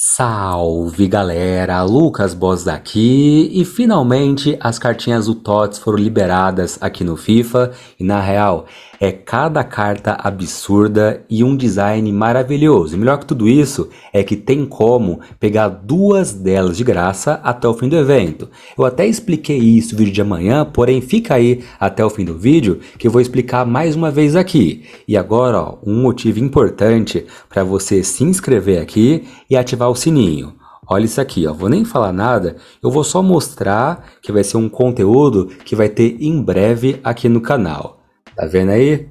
Salve galera, Lucas Boss daqui e finalmente as cartinhas do TOTS foram liberadas aqui no FIFA e na real é cada carta absurda e um design maravilhoso. E melhor que tudo isso é que tem como pegar duas delas de graça até o fim do evento. Eu até expliquei isso no vídeo de amanhã, porém fica aí até o fim do vídeo que eu vou explicar mais uma vez aqui. E agora, ó, um motivo importante para você se inscrever aqui e ativar o sininho. Olha isso aqui, ó. Vou nem falar nada, eu vou só mostrar que vai ser um conteúdo que vai ter em breve aqui no canal. Tá vendo aí?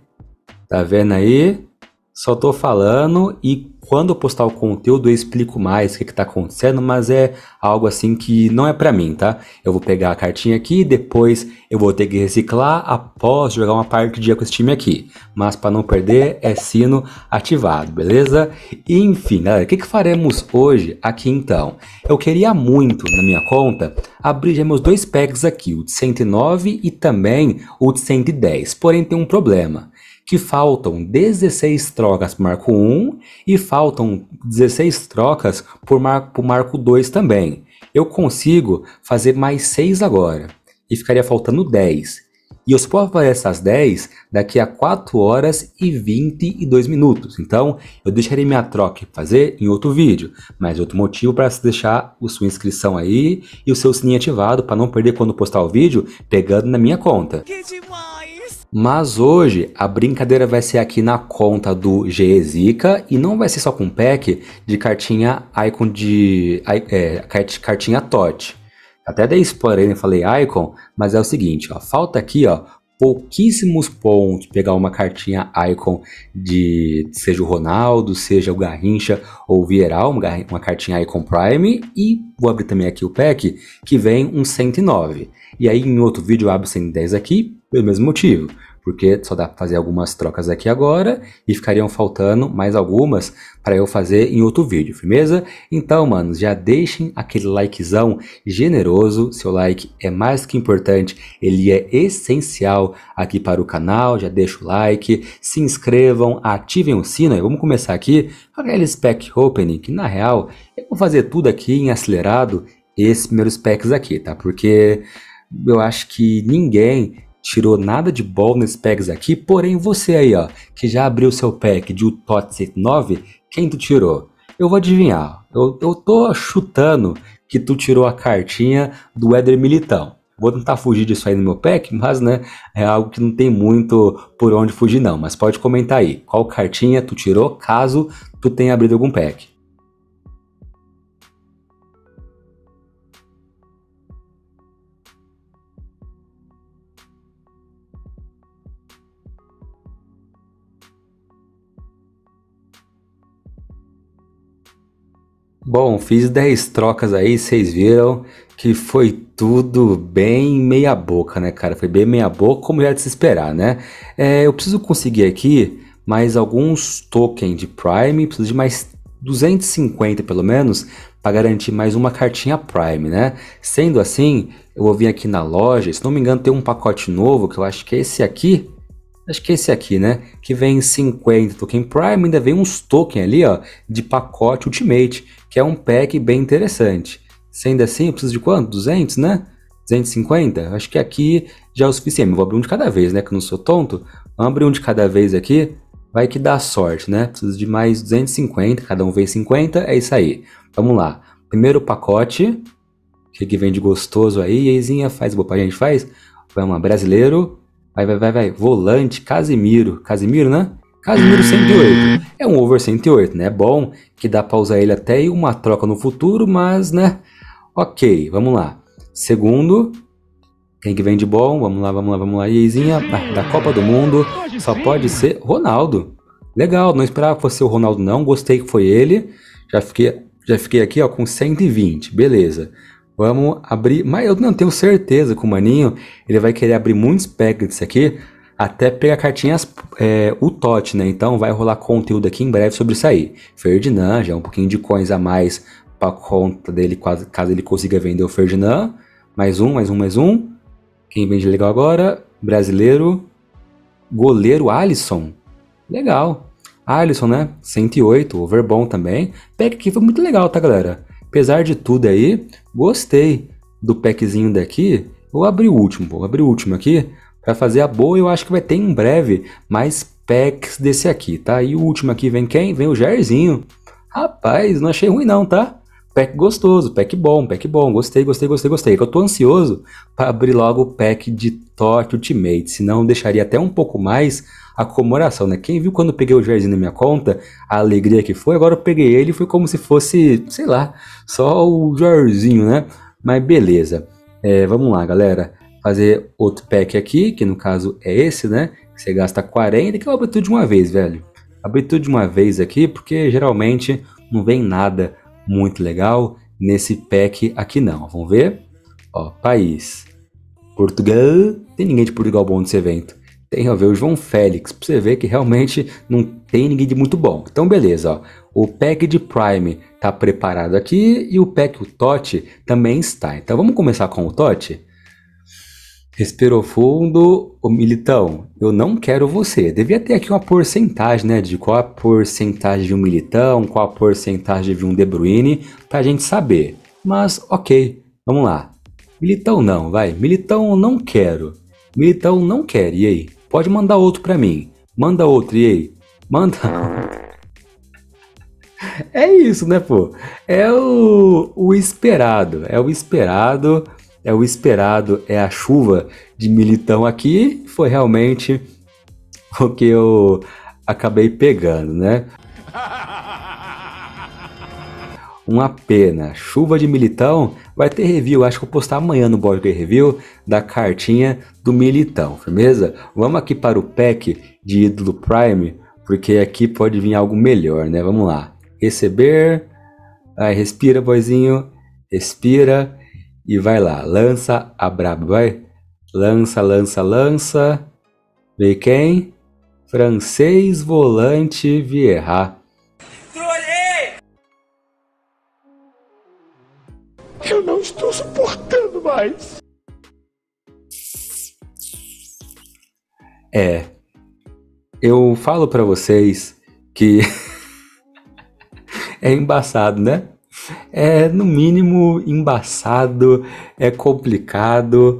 Tá vendo aí? Só tô falando e quando eu postar o conteúdo, eu explico mais o que está acontecendo, mas é algo assim que não é para mim, tá? Eu vou pegar a cartinha aqui, depois eu vou ter que reciclar após jogar uma partida com esse time aqui. Mas para não perder, é sino ativado, beleza? enfim, galera, o que, que faremos hoje aqui então? Eu queria muito, na minha conta, abrir já meus dois packs aqui, o de 109 e também o de 110, porém tem um problema que faltam 16 trocas para o Marco 1 e faltam 16 trocas para o Marco, 2 também. Eu consigo fazer mais 6 agora e ficaria faltando 10. E eu só posso fazer essas 10 daqui a 4 horas e 22 minutos. Então, eu deixarei minha troca e fazer em outro vídeo. Mas outro motivo para deixar a sua inscrição aí e o seu sininho ativado para não perder quando postar o vídeo pegando na minha conta. Que demais! Mas hoje a brincadeira vai ser aqui na conta do Geesica e não vai ser só com pack de cartinha icon de é, cartinha tot. Até dei spoiler e né? falei icon, mas é o seguinte, ó, falta aqui, ó, pouquíssimos pontos pegar uma cartinha icon de seja o Ronaldo, seja o Garrincha ou o Vieral, uma, uma cartinha icon prime e vou abrir também aqui o pack que vem um 109. E aí em outro vídeo eu abro 110 aqui pelo mesmo motivo, porque só dá para fazer algumas trocas aqui agora e ficariam faltando mais algumas para eu fazer em outro vídeo, firmeza? Então, manos, já deixem aquele likezão generoso, seu like é mais que importante, ele é essencial aqui para o canal, já deixa o like, se inscrevam, ativem o sino e vamos começar aqui com aquele spec opening, que na real eu vou fazer tudo aqui em acelerado, esses primeiros specs aqui, tá? Porque eu acho que ninguém tirou nada de ball nesses packs aqui, porém você aí, ó, que já abriu seu pack de Utoxic 9, quem tu tirou? Eu vou adivinhar, eu, eu tô chutando que tu tirou a cartinha do Éder Militão. Vou tentar fugir disso aí no meu pack, mas né, é algo que não tem muito por onde fugir não, mas pode comentar aí, qual cartinha tu tirou, caso tu tenha abrido algum pack. Bom, fiz 10 trocas aí, vocês viram que foi tudo bem meia boca, né, cara? Foi bem meia boca, como era de se esperar, né? É, eu preciso conseguir aqui mais alguns tokens de Prime, preciso de mais 250 pelo menos, para garantir mais uma cartinha Prime, né? Sendo assim, eu vou vir aqui na loja, se não me engano tem um pacote novo, que eu acho que é esse aqui, Acho que é esse aqui, né? Que vem 50 token Prime, ainda vem uns token ali, ó, de pacote Ultimate, que é um pack bem interessante. Sendo assim, eu preciso de quanto? 200, né? 250? Acho que aqui já é o suficiente. Eu vou abrir um de cada vez, né? Que eu não sou tonto. Vamos abrir um de cada vez aqui. Vai que dá sorte, né? Preciso de mais 250, cada um vem 50, é isso aí. Vamos lá. Primeiro pacote, que vem de gostoso aí. E Eizinha faz, boa pra gente, faz. Vamos lá, brasileiro, Vai, vai, vai, vai. Volante, Casimiro. Casimiro, né? Casimiro 108. É um over 108, né? Bom que dá pra usar ele até em uma troca no futuro, mas, né? Ok, vamos lá. Segundo, quem que vem de bom? Vamos lá, vamos lá, vamos lá. Izinha, ah, da Copa do Mundo, só pode ser Ronaldo. Legal, não esperava que fosse o Ronaldo não, gostei que foi ele. Já fiquei, já fiquei aqui ó, com 120, beleza. Vamos abrir. Mas eu não tenho certeza que o Maninho ele vai querer abrir muitos disso aqui. Até pegar cartinhas é, o TOT, né? Então vai rolar conteúdo aqui em breve sobre isso aí. Ferdinand, já um pouquinho de coins a mais para conta dele, caso ele consiga vender o Ferdinand. Mais um, mais um, mais um. Quem vende legal agora? Brasileiro. Goleiro Alisson. Legal. Alisson, né? 108, overbom também. Pega aqui foi muito legal, tá, galera? Apesar de tudo aí, gostei do packzinho daqui. Eu abri o último, vou abrir o último aqui para fazer a boa. Eu acho que vai ter em breve mais packs desse aqui, tá? E o último aqui vem quem? Vem o Jairzinho. Rapaz, não achei ruim não, tá? pack gostoso, pack bom, pack bom, gostei, gostei, gostei, gostei. Eu tô ansioso para abrir logo o pack de Torque Ultimate, senão deixaria até um pouco mais a comemoração, né? Quem viu quando eu peguei o jersey na minha conta, a alegria que foi, agora eu peguei ele foi como se fosse, sei lá, só o jerseyzinho, né? Mas beleza. É, vamos lá, galera. Fazer outro pack aqui, que no caso é esse, né? Você gasta 40, que eu abri tudo de uma vez, velho. Abri tudo de uma vez aqui, porque geralmente não vem nada muito legal. Nesse pack aqui não. Vamos ver? Ó, país. Portugal. Tem ninguém de Portugal bom nesse evento. Tem, ó, ver o João Félix, pra você ver que realmente não tem ninguém de muito bom. Então, beleza, ó. O pack de Prime tá preparado aqui e o pack, o Tote, também está. Então, vamos começar com o Tote? Respirou fundo, o militão. Eu não quero você. Devia ter aqui uma porcentagem, né? De qual a porcentagem de um militão, qual a porcentagem de um De Bruyne, pra gente saber. Mas ok, vamos lá. Militão não, vai. Militão não quero. Militão não quer, e aí? Pode mandar outro pra mim. Manda outro, e aí? Manda. É isso, né, pô? É o, o esperado. É o esperado é o esperado, é a chuva de militão aqui, foi realmente o que eu acabei pegando, né? Uma pena. Chuva de militão. Vai ter review. Acho que eu vou postar amanhã no Borger Review da cartinha do militão. Firmeza? Vamos aqui para o pack de ídolo Prime. Porque aqui pode vir algo melhor, né? Vamos lá. Receber. Aí respira, boizinho. Respira e vai lá, lança a braba, vai. Lança, lança, lança. Vê quem? Francês Volante Vieira. Trolei! Eu não estou suportando mais. É. Eu falo para vocês que é embaçado, né? é no mínimo embaçado, é complicado.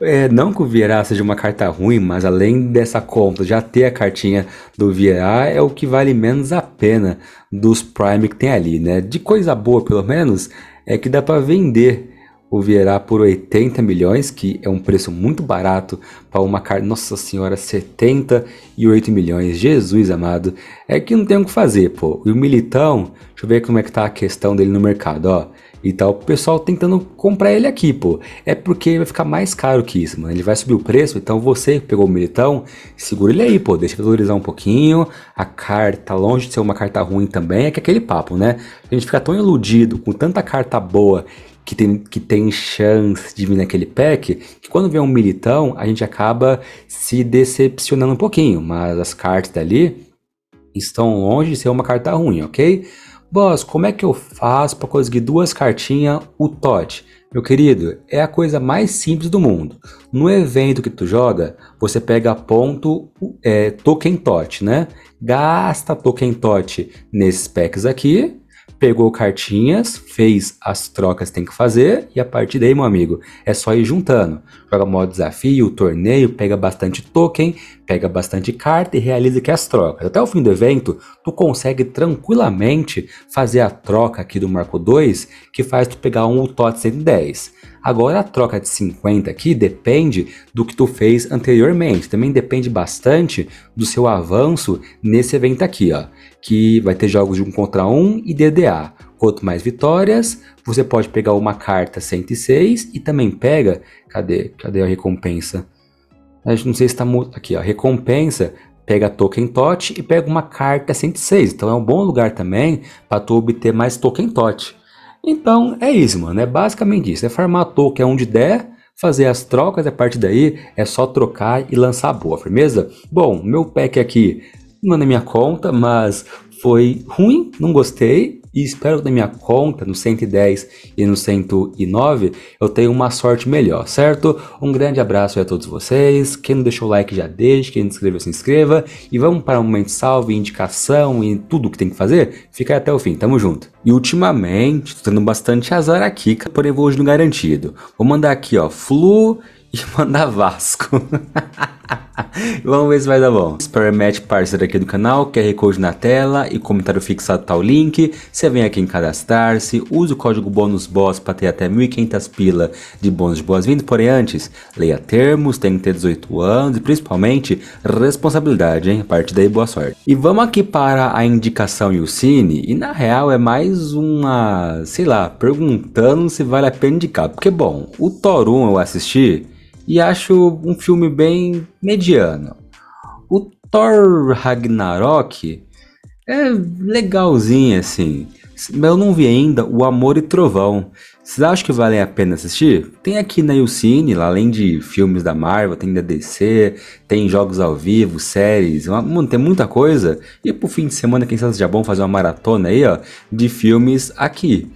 É, não que o Vieira seja uma carta ruim, mas além dessa compra, já ter a cartinha do Vieira é o que vale menos a pena dos Prime que tem ali, né? De coisa boa, pelo menos, é que dá para vender o Vieira por 80 milhões, que é um preço muito barato para uma carta. Nossa Senhora, 78 milhões, Jesus amado. É que não tem o que fazer, pô. E o Militão, deixa eu ver como é que tá a questão dele no mercado, ó. E tal, o pessoal tentando comprar ele aqui, pô. É porque vai ficar mais caro que isso, mano. Ele vai subir o preço, então você que pegou o militão, segura ele aí, pô. Deixa valorizar um pouquinho. A carta, longe de ser uma carta ruim também, é que é aquele papo, né? A gente fica tão iludido com tanta carta boa que tem, que tem chance de vir naquele pack, que quando vem um militão, a gente acaba se decepcionando um pouquinho, mas as cartas dali estão longe de ser uma carta ruim, ok? Boss, como é que eu faço para conseguir duas cartinhas o tote Meu querido, é a coisa mais simples do mundo. No evento que tu joga, você pega ponto é, token tote né? Gasta token tote nesses packs aqui pegou cartinhas, fez as trocas que tem que fazer, e a partir daí, meu amigo, é só ir juntando. Joga modo desafio, torneio, pega bastante token, pega bastante carta e realiza aqui as trocas. Até o fim do evento, tu consegue tranquilamente fazer a troca aqui do Marco 2, que faz tu pegar um TOT 110. Agora a troca de 50 aqui depende do que tu fez anteriormente, também depende bastante do seu avanço nesse evento aqui, ó, que vai ter jogos de 1 contra 1 e DDA. Quanto mais vitórias, você pode pegar uma carta 106 e também pega, cadê, cadê a recompensa? A gente não sei se está muito aqui, ó, recompensa pega token tot e pega uma carta 106. Então é um bom lugar também para tu obter mais token tot. Então é isso, mano. É basicamente isso. É farmar token é onde der, fazer as trocas, a partir daí é só trocar e lançar boa, firmeza? Bom, meu pack aqui não é na minha conta, mas foi ruim, não gostei, e espero que na minha conta, no 110 e no 109, eu tenha uma sorte melhor, certo? Um grande abraço a todos vocês. Quem não deixou o like já deixa, quem não se inscreveu se inscreva. E vamos para um momento salve, indicação e tudo que tem que fazer. Fica até o fim, tamo junto. E ultimamente, tô tendo bastante azar aqui, porém vou hoje no garantido. Vou mandar aqui, ó, Flu e mandar Vasco. Vamos ver se vai dar bom. Spermatch parceiro aqui do canal, QR Code na tela e comentário fixado tá o link. Você vem aqui em cadastrar-se, usa o código bônus BOSS para ter até 1.500 pila de bônus de boas-vindas. Porém antes, leia termos, tem que ter 18 anos e principalmente responsabilidade, hein? A partir daí, boa sorte. E vamos aqui para a indicação e o cine. E na real é mais uma, sei lá, perguntando se vale a pena indicar. Porque bom, o 1 eu assisti e acho um filme bem mediano. O Thor Ragnarok é legalzinho assim. Eu não vi ainda O Amor e Trovão. Vocês acham que vale a pena assistir? Tem aqui na Ucine, além de filmes da Marvel, tem da DC, tem jogos ao vivo, séries, tem muita coisa. E pro fim de semana, quem sabe seja bom fazer uma maratona aí, ó, de filmes aqui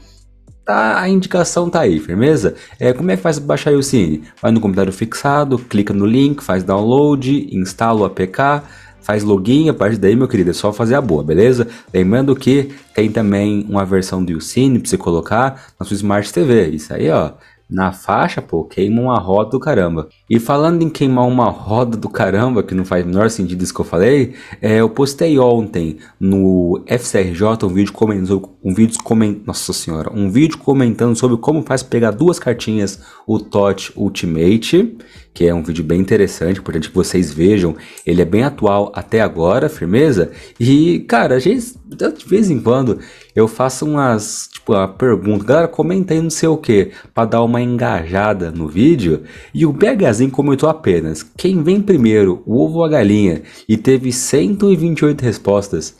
tá, a indicação tá aí, firmeza? É, como é que faz baixar o Cine? Vai no computador fixado, clica no link, faz download, instala o APK, faz login, a partir daí, meu querido, é só fazer a boa, beleza? Lembrando que tem também uma versão do Cine para você colocar na sua Smart TV. Isso aí, ó, na faixa, pô, queima uma roda do caramba. E falando em queimar uma roda do caramba, que não faz o menor sentido isso que eu falei, é, eu postei ontem no FCRJ um vídeo comentando, um vídeo comentando, nossa senhora, um vídeo comentando sobre como faz pegar duas cartinhas, o TOT Ultimate que é um vídeo bem interessante, importante que vocês vejam. Ele é bem atual até agora, firmeza? E, cara, a gente, de vez em quando eu faço umas, tipo, uma pergunta, galera, comenta aí não sei o que, para dar uma engajada no vídeo. E o BHzinho comentou apenas: quem vem primeiro, o ovo ou a galinha? E teve 128 respostas.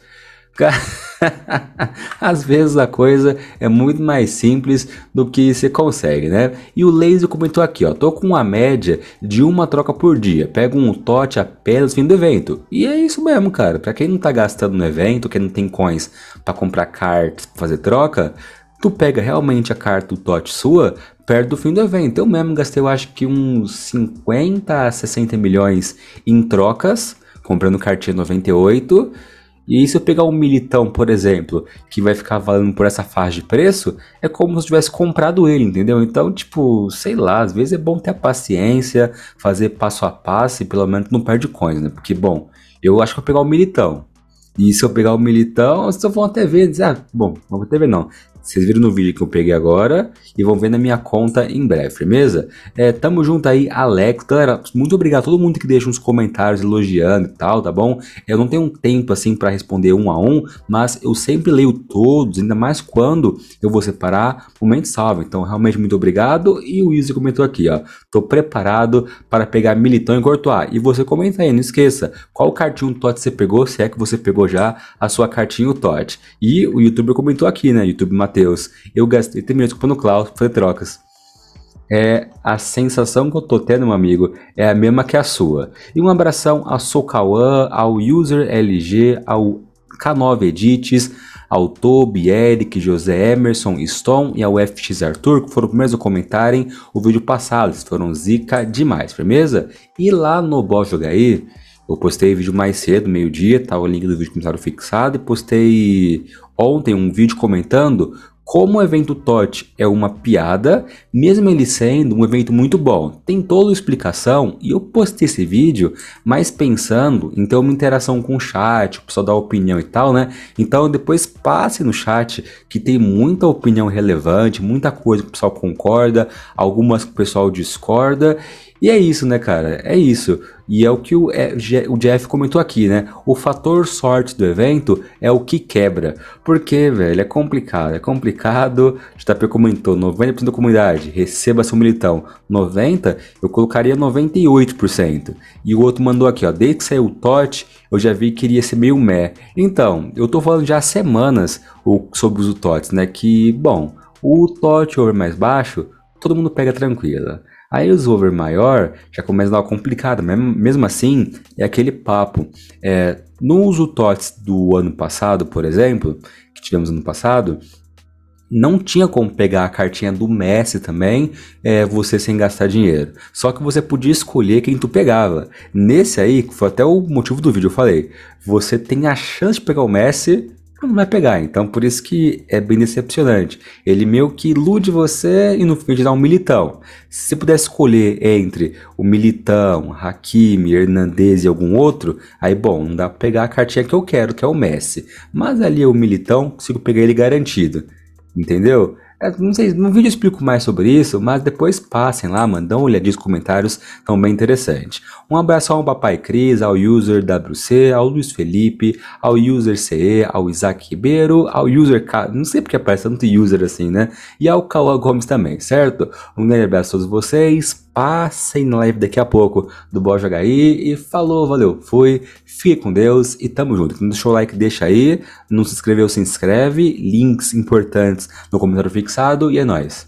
Às vezes a coisa é muito mais simples do que você consegue, né? E o Laser comentou aqui, ó, tô com uma média de uma troca por dia, pega um tote apenas no fim do evento. E é isso mesmo, cara. Para quem não tá gastando no evento, quem não tem coins para comprar cartas, pra fazer troca, tu pega realmente a carta do tote sua perto do fim do evento. Eu mesmo gastei, eu acho que uns 50 a 60 milhões em trocas, comprando cartinha 98 e aí, se eu pegar um militão, por exemplo, que vai ficar valendo por essa faixa de preço, é como se eu tivesse comprado ele, entendeu? Então, tipo, sei lá, às vezes é bom ter a paciência, fazer passo a passo e pelo menos não perde coins, né? Porque, bom, eu acho que eu vou pegar um militão. E se eu pegar o um militão, vocês vão até ver, dizer, ah, bom, não vou até ver não. Vocês viram no vídeo que eu peguei agora e vão ver na minha conta em breve, firmeza? É, tamo junto aí, Alex. Galera, muito obrigado a todo mundo que deixa uns comentários elogiando e tal, tá bom? Eu não tenho um tempo assim para responder um a um, mas eu sempre leio todos, ainda mais quando eu vou separar momento salvo. Então, realmente, muito obrigado. E o Izzy comentou aqui, ó. Tô preparado para pegar Militão e Courtois. E você comenta aí, não esqueça, qual cartinho Tote você pegou, se é que você pegou já a sua cartinha Tote E o youtuber comentou aqui, né? YouTube Matheus Matheus, eu gastei 30 minutos culpando Klaus pra fazer trocas. É, a sensação que eu tô tendo, meu amigo, é a mesma que a sua. E um abração a Sokawan, ao User LG, ao K9 Edites, ao Toby, Eric, José Emerson, Stone e ao FX Arthur, que foram os primeiros a comentarem o vídeo passado. Eles foram zica demais, firmeza? E lá no Bó aí. Eu postei vídeo mais cedo, meio-dia, tá o link do vídeo comentário fixado, e postei ontem um vídeo comentando como o evento TOT é uma piada, mesmo ele sendo um evento muito bom. Tem toda a explicação e eu postei esse vídeo, mas pensando em ter uma interação com o chat, o pessoal dar opinião e tal, né? Então depois passe no chat que tem muita opinião relevante, muita coisa que o pessoal concorda, algumas que o pessoal discorda e é isso, né, cara? É isso. E é o que é, o, Jeff comentou aqui, né? O fator sorte do evento é o que quebra. Porque, velho, é complicado. É complicado. JP comentou: 90% da comunidade receba seu militão. 90%, eu colocaria 98%. E o outro mandou aqui, ó. Desde que saiu o TOT, eu já vi que iria ser meio meh. Então, eu tô falando já há semanas sobre os TOTs, né? Que, bom, o TOT over mais baixo, todo mundo pega tranquila. Aí os over maior já começa a dar uma complicada, mas mesmo assim é aquele papo. É, no uso TOTS do ano passado, por exemplo, que tivemos ano passado, não tinha como pegar a cartinha do Messi também, é, você sem gastar dinheiro. Só que você podia escolher quem tu pegava. Nesse aí, que foi até o motivo do vídeo, eu falei, você tem a chance de pegar o Messi não vai pegar. Então, por isso que é bem decepcionante. Ele meio que ilude você e no fim de dar um militão. Se você puder escolher entre o militão, Hakimi, Hernandez e algum outro, aí, bom, não dá pra pegar a cartinha que eu quero, que é o Messi. Mas ali o militão, consigo pegar ele garantido. Entendeu? É, não sei, no vídeo eu explico mais sobre isso, mas depois passem lá, mandam olhadinha os comentários, estão bem interessantes. Um abraço ao Papai Cris, ao user WC, ao Luiz Felipe, ao user CE, ao Isaac Ribeiro, ao user K, não sei porque aparece tanto user assim, né? E ao Cauã Gomes também, certo? Um grande abraço a todos vocês passem na live daqui a pouco do Bora HI. E falou, valeu, fui, fique com Deus e tamo junto. Não deixou o like, deixa aí. Não se inscreveu, se inscreve. Links importantes no comentário fixado e é nóis.